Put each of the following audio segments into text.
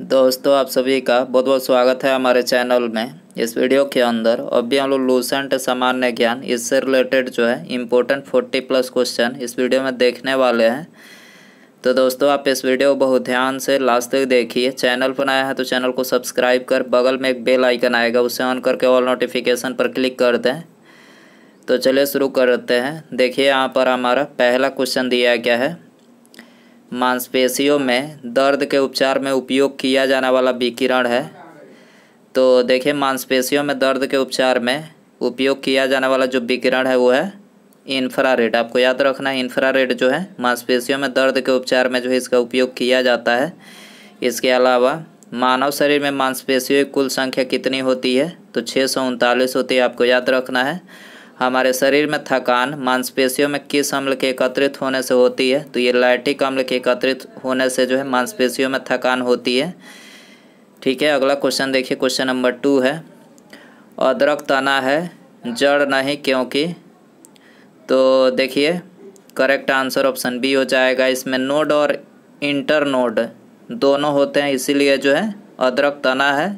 दोस्तों आप सभी का बहुत बहुत स्वागत है हमारे चैनल में इस वीडियो के अंदर अभी हम लोग लूसेंट सामान्य ज्ञान इससे रिलेटेड जो है इम्पोर्टेंट फोर्टी प्लस क्वेश्चन इस वीडियो में देखने वाले हैं तो दोस्तों आप इस वीडियो को बहुत ध्यान से लास्ट तक देखिए चैनल पर आया है तो चैनल को सब्सक्राइब कर बगल में एक बेल आइकन आएगा उसे ऑन करके ऑल नोटिफिकेशन पर क्लिक कर दें तो चलिए शुरू करते हैं देखिए यहाँ पर हमारा पहला क्वेश्चन दिया गया है मांसपेशियों में दर्द के उपचार में उपयोग किया जाने वाला विकिरण है तो देखिए मांसपेशियों में दर्द के उपचार में उपयोग किया जाने वाला जो विकिरण है वो है इन्फ्रारेड आपको याद रखना है इन्फ्रारेड जो है मांसपेशियों में दर्द के उपचार में जो है इसका उपयोग किया जाता है इसके अलावा मानव शरीर में मांसपेशियों की कुल संख्या कितनी होती है तो छः सौ उनतालीस होती है आपको याद रखना है हमारे शरीर में थकान मांसपेशियों में किस अम्ल के एकत्रित होने से होती है तो ये लाइटिक अम्ल के एकत्रित होने से जो है मांसपेशियों में थकान होती है ठीक है अगला क्वेश्चन देखिए क्वेश्चन नंबर टू है अदरक तना है जड़ नहीं क्योंकि तो देखिए करेक्ट आंसर ऑप्शन बी हो जाएगा इसमें नोड और इंटर नोड दोनों होते हैं इसीलिए जो है अदरक तना है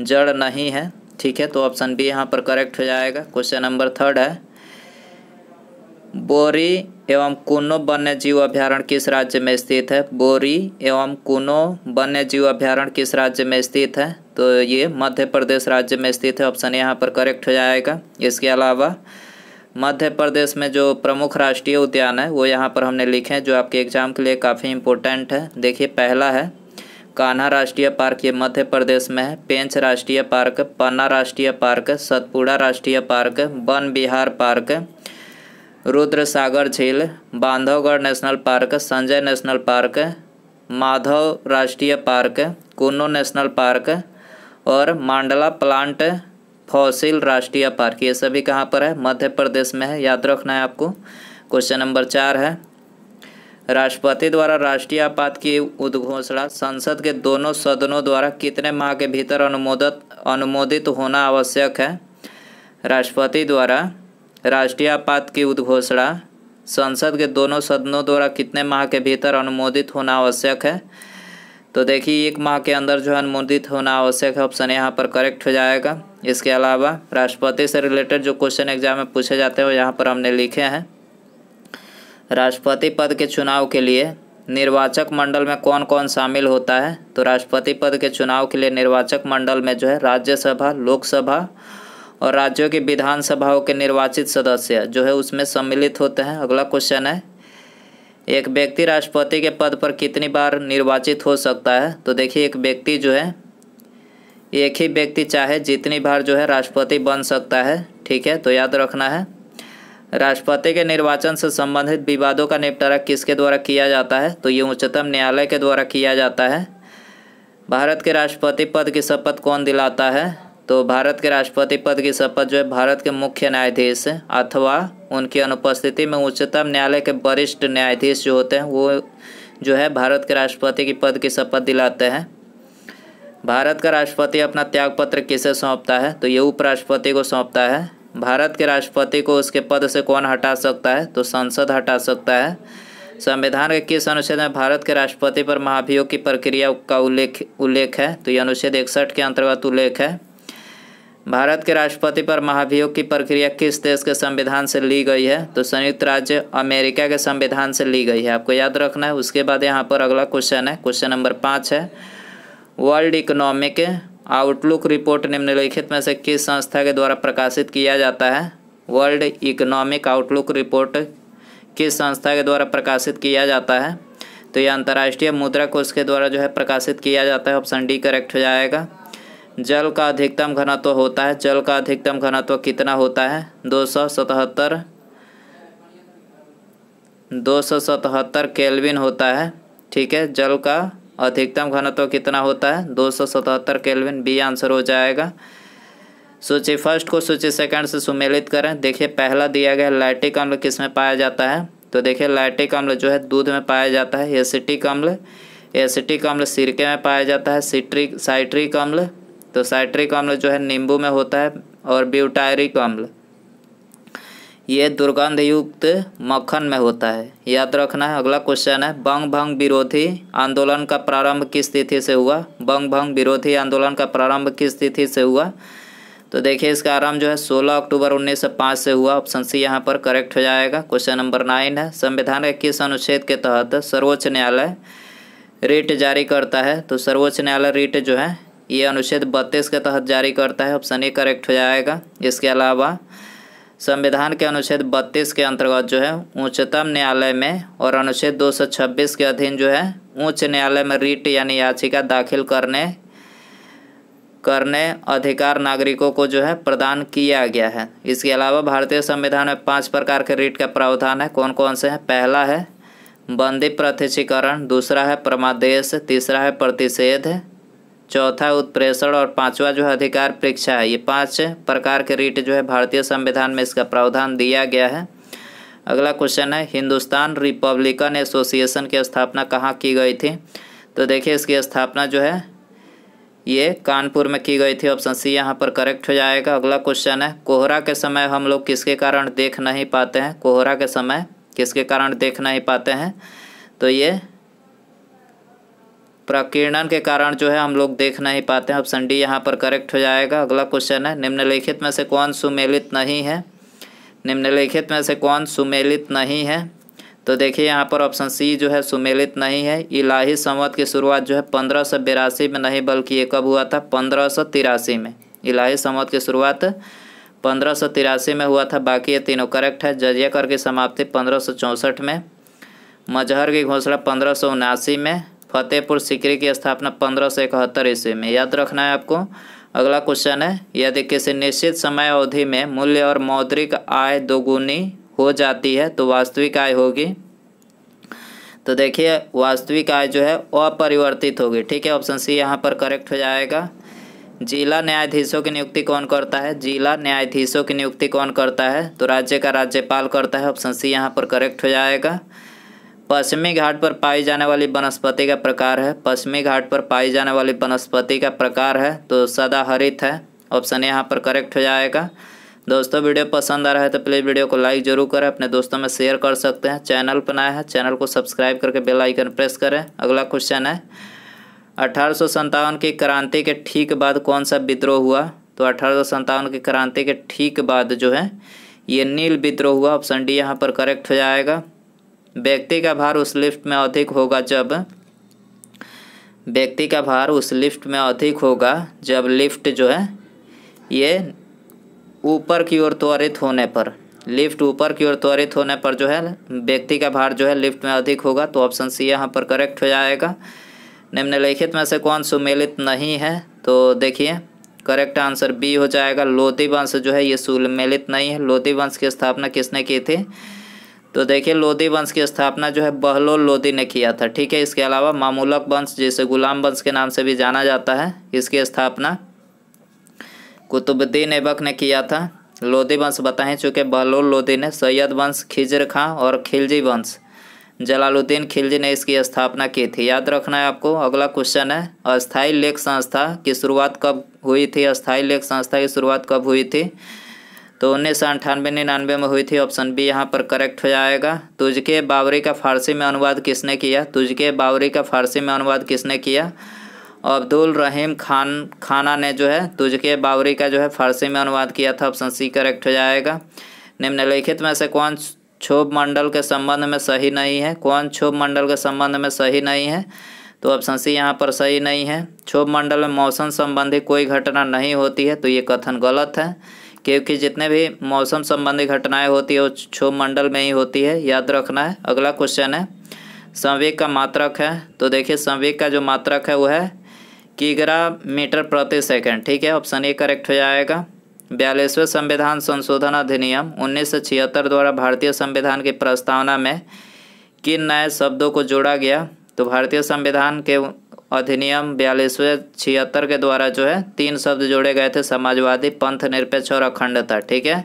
जड़ नहीं है ठीक है तो ऑप्शन बी यहाँ पर करेक्ट हो जाएगा क्वेश्चन नंबर थर्ड है बोरी एवं कुनो वन्य जीव अभ्यारण्य किस राज्य में स्थित है बोरी एवं कुनो वन्य जीव अभ्यारण्य किस राज्य में स्थित है तो ये मध्य प्रदेश राज्य में स्थित है ऑप्शन यहाँ पर करेक्ट हो जाएगा इसके अलावा मध्य प्रदेश में जो प्रमुख राष्ट्रीय उद्यान है वो यहाँ पर हमने लिखे हैं जो आपके एग्जाम के लिए काफ़ी इंपॉर्टेंट है देखिए पहला है कान्हा राष्ट्रीय पार्क ये मध्य प्रदेश में है पेंच राष्ट्रीय पार्क पन्ना राष्ट्रीय पार्क सतपुड़ा राष्ट्रीय पार्क वन बिहार पार्क रुद्र सागर झील Bandhavgarh national park Sanjay national park Madhav राष्ट्रीय पार्क कुन्नो नेशनल पार्क और मांडला प्लांट फॉसिल राष्ट्रीय पार्क ये सभी कहाँ पर है मध्य प्रदेश में है याद रखना है आपको क्वेश्चन नंबर चार है राष्ट्रपति द्वारा राष्ट्रीय आपात की उद्घोषणा संसद के दोनों सदनों द्वारा कितने माह के भीतर अनुमोदित अनुमोदित होना आवश्यक है राष्ट्रपति द्वारा राष्ट्रीय आपात की उद्घोषणा संसद के दोनों सदनों द्वारा कितने माह के भीतर अनुमोदित होना आवश्यक है तो देखिए एक माह के अंदर जो है अनुमोदित होना आवश्यक है ऑप्शन यहाँ पर करेक्ट हो जाएगा इसके अलावा राष्ट्रपति से रिलेटेड जो क्वेश्चन एग्जाम में पूछे जाते हैं वो यहाँ पर हमने लिखे हैं राष्ट्रपति पद के चुनाव के लिए निर्वाचक मंडल में कौन कौन शामिल होता है तो राष्ट्रपति पद के चुनाव के लिए निर्वाचक मंडल में जो है राज्यसभा लोकसभा और राज्यों की विधानसभाओं के निर्वाचित सदस्य जो है उसमें सम्मिलित होते हैं अगला क्वेश्चन है एक व्यक्ति राष्ट्रपति के पद पर कितनी बार निर्वाचित हो सकता है तो देखिए एक व्यक्ति जो है एक ही व्यक्ति चाहे जितनी बार जो है राष्ट्रपति बन सकता है ठीक है तो याद रखना है राष्ट्रपति के निर्वाचन से संबंधित विवादों का निपटारा किसके द्वारा किया जाता है तो ये उच्चतम न्यायालय के द्वारा किया जाता है भारत के राष्ट्रपति पद की शपथ कौन दिलाता है तो भारत के राष्ट्रपति पद की शपथ जो है भारत के मुख्य न्यायाधीश अथवा उनकी अनुपस्थिति में उच्चतम न्यायालय के वरिष्ठ न्यायाधीश जो होते हैं वो जो है भारत के राष्ट्रपति की पद की शपथ दिलाते हैं भारत का राष्ट्रपति अपना त्यागपत्र किसे सौंपता है तो ये उपराष्ट्रपति को सौंपता है भारत के राष्ट्रपति को उसके पद से कौन हटा सकता है तो संसद हटा सकता है संविधान के किस अनुच्छेद में भारत के राष्ट्रपति पर महाभियोग की प्रक्रिया का उल्लेख उल्लेख है तो यह अनुच्छेद इकसठ के अंतर्गत उल्लेख है भारत के राष्ट्रपति पर महाभियोग की प्रक्रिया किस देश के संविधान से ली गई है तो संयुक्त राज्य अमेरिका के संविधान से ली गई है आपको याद रखना है उसके बाद यहाँ पर अगला क्वेश्चन है क्वेश्चन नंबर पाँच है वर्ल्ड इकोनॉमिक आउटलुक रिपोर्ट निम्नलिखित में से किस संस्था के द्वारा प्रकाशित किया जाता है वर्ल्ड इकोनॉमिक आउटलुक रिपोर्ट किस संस्था के द्वारा प्रकाशित किया जाता है तो यह अंतर्राष्ट्रीय मुद्रा कोष के द्वारा जो है प्रकाशित किया जाता है ऑप्शन डी करेक्ट हो जाएगा जल का अधिकतम घनत्व होता है जल का अधिकतम घनत्व कितना होता है दो सौ सतहत्तर दो सौ सतहत्तर केलविन होता है ठीक है जल का अधिकतम घनत्व तो कितना होता है दो सौ सतहत्तर केल्विन बी आंसर हो जाएगा सूची फर्स्ट को सूची सेकंड से सुमेलित करें देखिए पहला दिया गया लाइटिक अम्ल किस में पाया जाता है तो देखिए लाइटिक अम्ल जो है दूध में पाया जाता है एसिटिक अम्ल एसिटिक अम्ल सिरके में पाया जाता है सिट्रिक साइट्रिक अम्ल तो साइट्रिक अम्ल जो है नींबू में होता है और ब्यूटायरिक अम्ल ये दुर्गंध युक्त मक्खन में होता है याद रखना है अगला क्वेश्चन है बंग भंग विरोधी आंदोलन का प्रारंभ किस तिथि से हुआ बंग भंग विरोधी आंदोलन का प्रारंभ किस तिथि से हुआ तो देखिए इसका आरंभ जो है 16 अक्टूबर 1905 से हुआ ऑप्शन सी यहाँ पर करेक्ट हो जाएगा क्वेश्चन नंबर नाइन है संविधान के किस अनुच्छेद के तहत सर्वोच्च न्यायालय रिट जारी करता है तो सर्वोच्च न्यायालय रिट जो है ये अनुच्छेद बत्तीस के तहत जारी करता है ऑप्शन ए करेक्ट हो जाएगा इसके अलावा संविधान के अनुच्छेद 32 के अंतर्गत जो है उच्चतम न्यायालय में और अनुच्छेद 226 के अधीन जो है उच्च न्यायालय में रिट यानी याचिका दाखिल करने करने अधिकार नागरिकों को जो है प्रदान किया गया है इसके अलावा भारतीय संविधान में पांच प्रकार के रीट का प्रावधान है कौन कौन से हैं पहला है बंदी प्रतिशीकरण दूसरा है प्रमादेश तीसरा है प्रतिषेध चौथा उत्प्रेषण और पांचवा जो है अधिकार परीक्षा है ये पांच प्रकार के रीट जो है भारतीय संविधान में इसका प्रावधान दिया गया है अगला क्वेश्चन है हिंदुस्तान रिपब्लिकन एसोसिएशन की स्थापना कहाँ की गई थी तो देखिए इसकी स्थापना जो है ये कानपुर में की गई थी ऑप्शन सी यहाँ पर करेक्ट हो जाएगा अगला क्वेश्चन है कोहरा के समय हम लोग किसके कारण देख नहीं पाते हैं कोहरा के समय किसके कारण देख नहीं पाते हैं तो ये प्रकीर्णन के कारण जो है हम लोग देख नहीं पाते हैं ऑप्शन डी यहाँ पर करेक्ट हो जाएगा अगला क्वेश्चन है निम्नलिखित में से कौन सुमेलित नहीं है निम्नलिखित में से कौन सुमेलित नहीं है तो देखिए यहाँ पर ऑप्शन सी जो है सुमेलित नहीं है इलाही संवत की शुरुआत जो है पंद्रह सौ बिरासी में नहीं बल्कि ये कब हुआ था पंद्रह सौ तिरासी में इलाही संवत की शुरुआत पंद्रह सौ तिरासी में हुआ था बाकी ये तीनों करेक्ट है जजिया कर की समाप्ति पंद्रह सौ चौंसठ में मजहर की घोषणा पंद्रह सौ उनासी में फतेहपुर सिकरी की स्थापना पंद्रह सौ इकहत्तर ईस्वी में याद रखना है आपको अगला क्वेश्चन है यदि किसी निश्चित समय अवधि में मूल्य और मौद्रिक आय दोगुनी हो जाती है तो वास्तविक आय होगी तो देखिए वास्तविक आय जो है अपरिवर्तित होगी ठीक है ऑप्शन सी यहाँ पर करेक्ट हो जाएगा जिला न्यायाधीशों की नियुक्ति कौन करता है जिला न्यायाधीशों की नियुक्ति कौन करता है तो राज्य का राज्यपाल करता है ऑप्शन सी यहाँ पर करेक्ट हो जाएगा पश्चिमी घाट पर पाई जाने वाली वनस्पति का प्रकार है पश्चिमी घाट पर पाई जाने वाली वनस्पति का प्रकार है तो सदा हरित है ऑप्शन यहाँ पर करेक्ट हो जाएगा दोस्तों वीडियो पसंद आ रहा है तो प्लीज़ वीडियो को लाइक जरूर करें अपने दोस्तों में शेयर कर सकते हैं चैनल पर नया है चैनल को सब्सक्राइब करके बेल आइकन प्रेस करें अगला क्वेश्चन है अठारह की क्रांति के ठीक बाद कौन सा विद्रोह हुआ तो अठारह की क्रांति के ठीक बाद जो है ये नील विद्रोह हुआ ऑप्शन डी यहाँ पर करेक्ट हो जाएगा व्यक्ति का भार उस लिफ्ट में अधिक होगा जब व्यक्ति का भार उस लिफ्ट में अधिक होगा जब लिफ्ट जो है ये ऊपर की ओर त्वरित होने पर लिफ्ट ऊपर की ओर त्वरित होने पर जो है व्यक्ति का भार जो है लिफ्ट में अधिक होगा तो ऑप्शन सी यहाँ पर करेक्ट हो जाएगा निम्नलिखित में से कौन सुमेलित नहीं है तो देखिए करेक्ट आंसर बी हो जाएगा लोधी वंश जो है ये सुमेलित नहीं है लोधी वंश की स्थापना किसने की थी तो देखिए लोधी वंश की स्थापना जो है बहलोल लोधी ने किया था ठीक है इसके अलावा मामूलक वंश जिसे गुलाम वंश के नाम से भी जाना जाता है इसकी स्थापना कुतुबुद्दीन ऐबक ने किया था लोधी वंश बताए चूँकि बहलोल लोधी ने सैयद वंश खिजर खां और खिलजी वंश जलालुद्दीन खिलजी ने इसकी स्थापना की थी याद रखना है आपको अगला क्वेश्चन है अस्थाई लेख संस्था की शुरुआत कब हुई थी अस्थाई लेख संस्था की शुरुआत कब हुई थी तो उन्नीस सौ अंठानवे निन्यानवे में हुई थी ऑप्शन बी यहाँ पर करेक्ट हो जाएगा तुझके बावरी का फारसी में अनुवाद किसने किया तुझके बावरी का फारसी में अनुवाद किसने किया अब्दुल रहीम खान खाना ने जो है तुझके बावरी का जो है फारसी में अनुवाद किया था ऑप्शन सी करेक्ट हो जाएगा निम्नलिखित में से कौन क्षोभ मंडल के संबंध में सही नहीं है कौन क्षोभ मंडल के संबंध में सही नहीं है तो ऑप्शन सी यहाँ पर सही नहीं है क्षोभ मंडल में मौसम संबंधी कोई घटना नहीं होती है तो ये कथन गलत है क्योंकि जितने भी मौसम संबंधी घटनाएं होती है वो क्षोभ मंडल में ही होती है याद रखना है अगला क्वेश्चन है संवेग का मात्रक है तो देखिए संवेग का जो मात्रक है वो है किगरा मीटर प्रति सेकंड ठीक है ऑप्शन ए करेक्ट हो जाएगा बयालीसवें संविधान संशोधन अधिनियम उन्नीस द्वारा भारतीय संविधान की प्रस्तावना में किन नए शब्दों को जोड़ा गया तो भारतीय संविधान के अधिनियम बयालीसवें छिहत्तर के द्वारा जो है तीन शब्द जोड़े गए थे समाजवादी पंथ निरपेक्ष और अखंडता ठीक है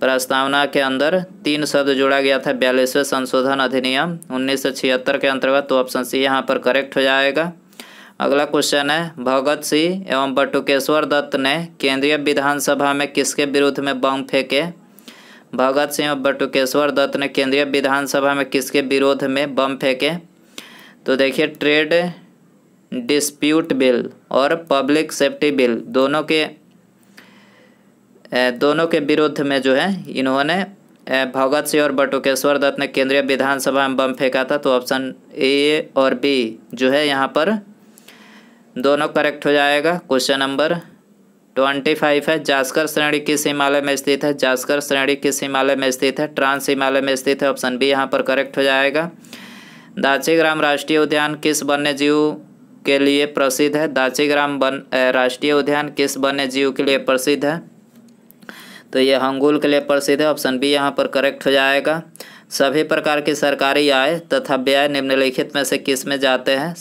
प्रस्तावना के अंदर तीन शब्द जोड़ा गया था बयालीसवें संशोधन अधिनियम उन्नीस सौ छिहत्तर के अंतर्गत तो ऑप्शन सी यहाँ पर करेक्ट हो जाएगा अगला क्वेश्चन है भगत सिंह एवं बटुकेश्वर दत्त ने केंद्रीय विधानसभा में किसके विरुद्ध में बम फेंके भगत सिंह और बटुकेश्वर दत्त ने केंद्रीय विधानसभा में किसके विरोध में बम फेंके तो देखिए ट्रेड डिस्प्यूट बिल और पब्लिक सेफ्टी बिल दोनों के दोनों के विरुद्ध में जो है इन्होंने भगत सिंह और बटुकेश्वर दत्त ने केंद्रीय विधानसभा में बम फेंका था तो ऑप्शन ए और बी जो है यहाँ पर दोनों करेक्ट हो जाएगा क्वेश्चन नंबर ट्वेंटी फाइव है जास्कर श्रेणी किस हिमालय में स्थित है जास्कर श्रेणी किस हिमालय में स्थित है ट्रांस हिमालय में स्थित है ऑप्शन बी यहाँ पर करेक्ट हो जाएगा दाची राष्ट्रीय उद्यान किस वन्य जीव के लिए प्रसिद्ध है दाचीग्राम वन राष्ट्रीय उद्यान किस वन्य जीव के लिए प्रसिद्ध है तो ये हंगुल के लिए प्रसिद्ध है ऑप्शन बी यहाँ पर करेक्ट हो जाएगा सभी प्रकार की सरकारी आय तथा व्यय निम्नलिखित में से किस में जाते हैं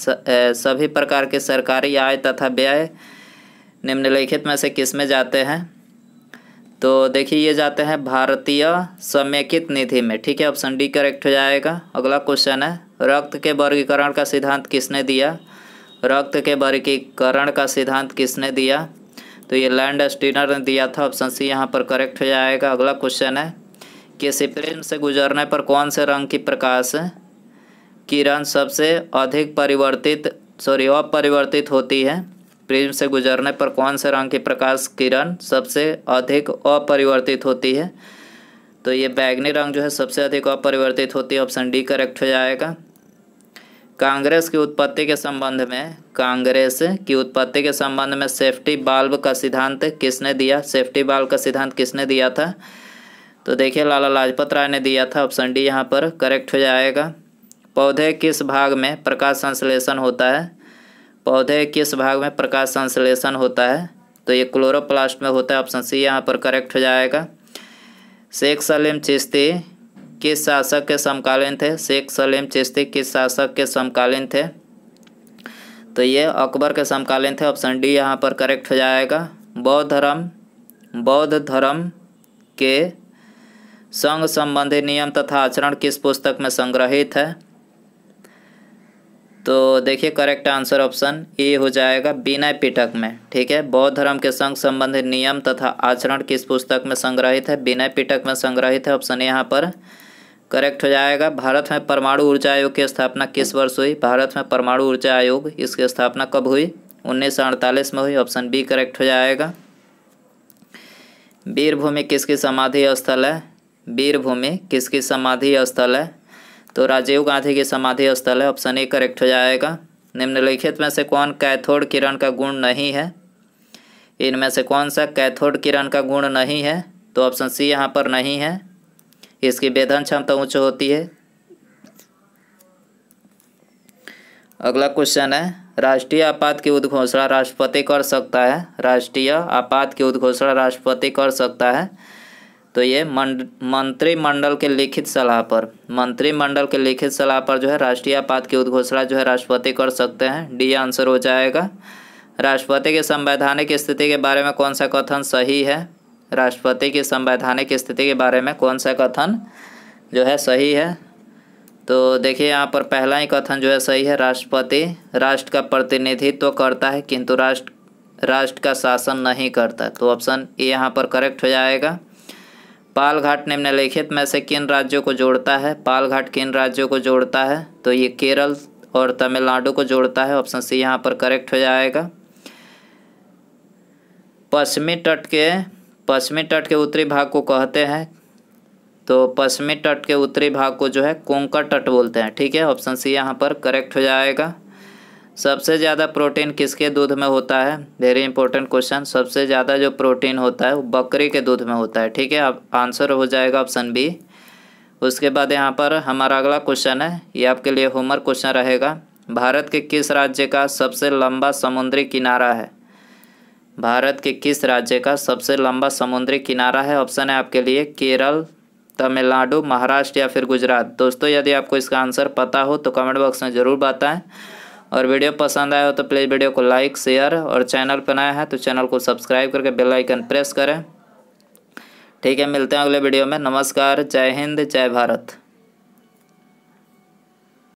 सभी प्रकार के सरकारी आय तथा व्यय निम्नलिखित में से किस में जाते हैं तो देखिए ये जाते हैं भारतीय समेकित निधि में ठीक है ऑप्शन डी करेक्ट हो जाएगा अगला क्वेश्चन है रक्त के वर्गीकरण का सिद्धांत किसने दिया रक्त के वर्गीकरण का सिद्धांत किसने दिया तो ये लैंड स्टीनर ने दिया था ऑप्शन सी यहाँ पर करेक्ट हो जाएगा अगला क्वेश्चन है कि सिप्रिम से गुजरने पर कौन से रंग की प्रकाश किरण सबसे अधिक परिवर्तित सॉरी अपरिवर्तित होती है प्रिज्म से गुजरने पर कौन से रंग की प्रकाश किरण सबसे अधिक अपरिवर्तित होती है तो ये बैगनी रंग जो है सबसे अधिक अपरिवर्तित होती है ऑप्शन डी करेक्ट हो जाएगा कांग्रेस की उत्पत्ति के संबंध में कांग्रेस की उत्पत्ति के संबंध में सेफ्टी बाल्ब का सिद्धांत किसने दिया सेफ्टी बाल्ब का सिद्धांत किसने दिया था तो देखिए लाला लाजपत राय ने दिया था ऑप्शन डी यहाँ पर करेक्ट हो जाएगा पौधे किस भाग में प्रकाश संश्लेषण होता है पौधे किस भाग में प्रकाश संश्लेषण होता है तो ये क्लोरोप्लास्ट में होता है ऑप्शन सी यहाँ पर करेक्ट हो जाएगा शेख सलीम चिश्ती किस शासक के समकालीन थे शेख सलीम चिश्ती किस शासक के समकालीन थे तो ये अकबर के समकालीन थे ऑप्शन डी यहाँ पर करेक्ट हो जाएगा बौद्ध धर्म बौद्ध धर्म के संघ संबंधी नियम तथा आचरण किस पुस्तक में संग्रहित है तो देखिए करेक्ट आंसर ऑप्शन ए हो जाएगा बिना पिटक में ठीक है बौद्ध धर्म के संघ संबंधित नियम तथा आचरण किस पुस्तक में संग्रहित है बिना पिटक में संग्रहित है ऑप्शन यहाँ पर करेक्ट हो जाएगा भारत में परमाणु ऊर्जा आयोग की स्थापना किस वर्ष हुई भारत में परमाणु ऊर्जा आयोग इसकी स्थापना कब हुई उन्नीस में हुई ऑप्शन बी करेक्ट हो जाएगा वीरभूमि किसकी समाधि स्थल है वीरभूमि किसकी समाधि स्थल है तो राजीव गांधी की समाधि स्थल है ऑप्शन ए करेक्ट हो जाएगा निम्नलिखित में से कौन कैथोड किरण का गुण नहीं है इनमें से कौन सा कैथोड किरण का गुण नहीं है तो ऑप्शन सी यहाँ पर नहीं है इसकी वेधन क्षमता उच्च होती है अगला क्वेश्चन है राष्ट्रीय आपात की उद्घोषणा राष्ट्रपति कर सकता है राष्ट्रीय आपात की उद्घोषणा राष्ट्रपति कर सकता है तो ये मंत्रिमंडल के लिखित सलाह पर मंत्रिमंडल के लिखित सलाह पर जो है राष्ट्रीय आपात की उद्घोषणा जो है राष्ट्रपति कर सकते हैं डी आंसर हो जाएगा राष्ट्रपति के संवैधानिक स्थिति के बारे में कौन सा कथन सही है राष्ट्रपति की संवैधानिक स्थिति के बारे में कौन सा कथन जो है सही है तो देखिए यहाँ पर पहला ही कथन जो है सही है राष्ट्रपति राष्ट्र का प्रतिनिधित्व तो करता है किंतु राष्ट्र राष्ट्र का शासन नहीं करता तो ऑप्शन ए यहाँ पर करेक्ट हो जाएगा पालघाट निम्नलिखित में से किन राज्यों को जोड़ता है पालघाट किन राज्यों को जोड़ता है तो ये केरल और तमिलनाडु को जोड़ता है ऑप्शन सी यहाँ पर करेक्ट हो जाएगा पश्चिमी तट के पश्चिमी तट के उत्तरी भाग को कहते हैं तो पश्चिमी तट के उत्तरी भाग को जो है कोंकण तट बोलते हैं ठीक है ऑप्शन सी यहाँ पर करेक्ट हो जाएगा सबसे ज़्यादा प्रोटीन किसके दूध में होता है वेरी इंपॉर्टेंट क्वेश्चन सबसे ज़्यादा जो प्रोटीन होता है वो बकरी के दूध में होता है ठीक है अब आंसर हो जाएगा ऑप्शन बी उसके बाद यहाँ पर हमारा अगला क्वेश्चन है ये आपके लिए होमवर्क क्वेश्चन रहेगा भारत के किस राज्य का सबसे लंबा समुद्री किनारा है भारत के किस राज्य का सबसे लंबा समुद्री किनारा है ऑप्शन है आपके लिए केरल तमिलनाडु महाराष्ट्र या फिर गुजरात दोस्तों यदि आपको इसका आंसर पता हो तो कमेंट बॉक्स में ज़रूर बताएं और वीडियो पसंद आया हो तो प्लीज़ वीडियो को लाइक शेयर और चैनल पर नया है तो चैनल को सब्सक्राइब करके बेल आइकन प्रेस करें ठीक है मिलते हैं अगले वीडियो में नमस्कार जय हिंद जय भारत